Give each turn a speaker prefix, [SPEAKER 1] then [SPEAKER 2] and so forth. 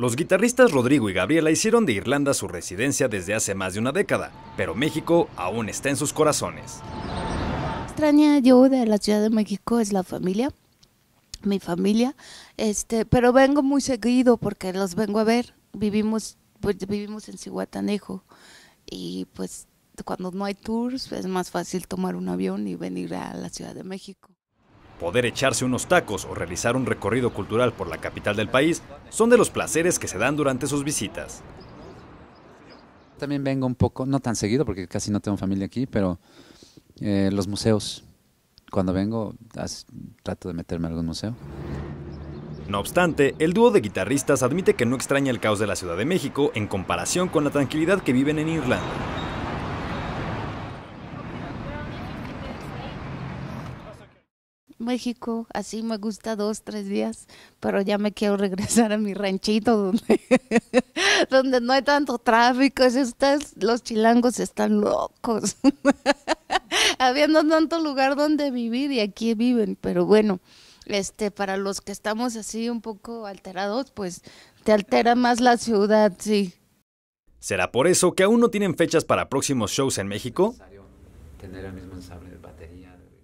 [SPEAKER 1] Los guitarristas Rodrigo y Gabriela hicieron de Irlanda su residencia desde hace más de una década, pero México aún está en sus corazones.
[SPEAKER 2] Extraña yo de la Ciudad de México es la familia, mi familia, este, pero vengo muy seguido porque los vengo a ver. Vivimos, pues, vivimos en Cihuatanejo y pues cuando no hay tours es más fácil tomar un avión y venir a la Ciudad de México.
[SPEAKER 1] Poder echarse unos tacos o realizar un recorrido cultural por la capital del país son de los placeres que se dan durante sus visitas.
[SPEAKER 3] También vengo un poco, no tan seguido porque casi no tengo familia aquí, pero eh, los museos. Cuando vengo trato de meterme a algún museo.
[SPEAKER 1] No obstante, el dúo de guitarristas admite que no extraña el caos de la Ciudad de México en comparación con la tranquilidad que viven en Irlanda.
[SPEAKER 2] México, así me gusta dos, tres días, pero ya me quiero regresar a mi ranchito donde, donde no hay tanto tráfico. Estás, los chilangos están locos, habiendo tanto lugar donde vivir y aquí viven, pero bueno. Este, para los que estamos así un poco alterados, pues te altera más la ciudad, sí.
[SPEAKER 1] ¿Será por eso que aún no tienen fechas para próximos shows en México? batería.